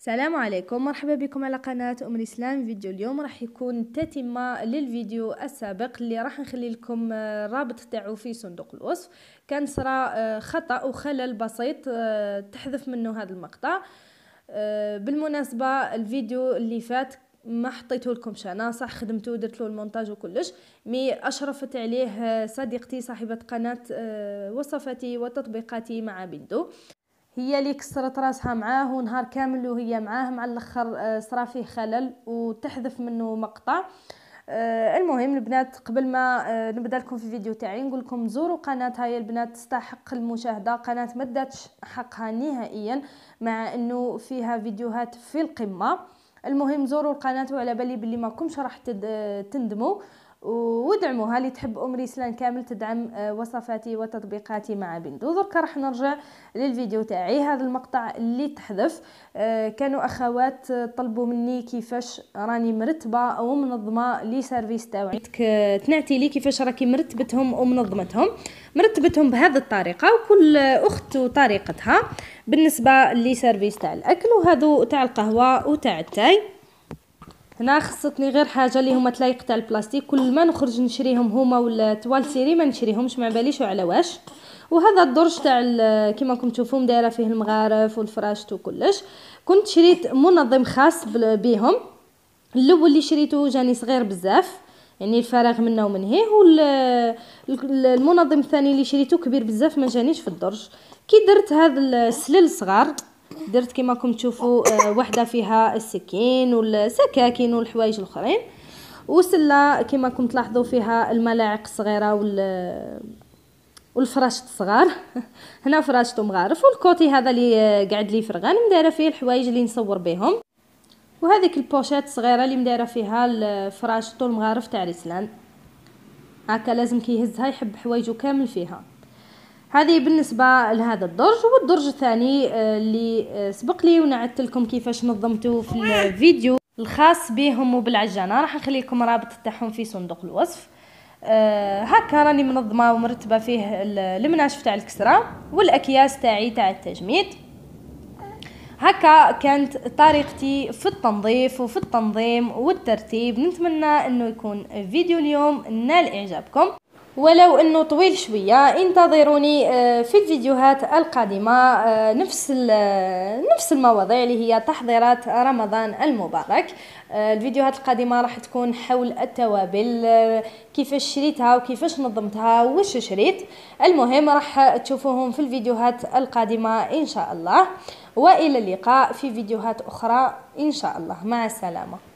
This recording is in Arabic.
السلام عليكم مرحبا بكم على قناة أم الإسلام فيديو اليوم راح يكون تتمة للفيديو السابق اللي راح نخلي لكم الرابط آه، تاعو في صندوق الوصف كان صرا آه، خطأ وخلل بسيط آه، تحذف منه هذا المقطع بالمناسبة الفيديو اللي فات ما حطيته لكم انا صح خدمته ودرت له المونتاج وكلش مي اشرفت عليه صديقتي صاحبه قناه وصفاتي وتطبيقاتي مع بندو هي اللي كسرت راسها معاه ونهار كامل وهي معاه مع الاخر آه، صرا فيه خلل وتحذف منه مقطع آه، المهم البنات قبل ما آه، نبدا لكم في الفيديو تاعي نقول لكم زوروا قناتها هاي البنات تستحق المشاهده قناه ما حقها نهائيا مع انه فيها فيديوهات في القمه المهم زوروا القناه وعلى بالي بلي ماكمش راح تندموا وادعموها اللي تحب ام ريسلان كامل تدعم آه، وصفاتي وتطبيقاتي مع بندو درك راح نرجع للفيديو تاعي هذا المقطع اللي تحذف آه، كانوا اخوات آه، طلبوا مني كيفاش راني مرتبه او منظمه لي سيرفيس تاعي تنعتي لي كيفاش راكي مرتبتهم ومنظمتهم مرتبتهم بهذه الطريقه وكل اخت وطريقتها بالنسبه لي سيرفيس تاع الاكل وهذو تاع القهوه وتاع التاي هنا خصتني غير حاجه اللي هما تلايق تاع البلاستيك كل ما نخرج نشريهم هما ولا طوال سيري ما نشريهمش ما باليش وعلى واش وهذا الدرج تاع كيما راكم تشوفوهم دايره فيه المغارف والفراشت وكلش كنت شريت منظم خاص بهم الاول اللي شريته جاني صغير بزاف يعني الفراغ منه ومن هيه والمنظم الثاني اللي شريته كبير بزاف ما جانيش في الدرج كي درت هذا السلل صغار درت كما راكم تشوفوا آه، وحده فيها السكين والسكاكين والحوايج الاخرين وسله كما راكم تلاحظوا فيها الملاعق الصغيره وال والفراشط الصغار هنا فراشط مغارف والكوتي هذا اللي آه، قعد لي فرغان مدايره فيه الحوايج اللي نصور بهم وهذيك البوشيت الصغيره اللي مدايره فيها الفراشط المغارف تاع رسلان هكا لازم كيهزها يحب حوايجو كامل فيها هذه بالنسبة لهذا الدرج والدرج الثاني آه، اللي آه، سبق لي ونعدت لكم كيفاش نظمته في الفيديو الخاص بهم وبالعجانة راح نخلي لكم رابط تاعهم في صندوق الوصف أه هكا راني منظمه ومرتبه فيه المناشف تاع الكسره والاكياس تاعي تاع التجميد هكا كانت طريقتي في التنظيف وفي التنظيم والترتيب نتمنى انه يكون فيديو اليوم نال اعجابكم ولو انه طويل شويه انتظروني آه، في الفيديوهات القادمه آه، نفس آه، نفس المواضيع اللي هي تحضيرات رمضان المبارك الفيديوهات القادمه راح تكون حول التوابل كيفاش شريتها وكيفاش نظمتها وش شريت المهم راح تشوفوهم في الفيديوهات القادمه ان شاء الله والى اللقاء في فيديوهات اخرى ان شاء الله مع السلامه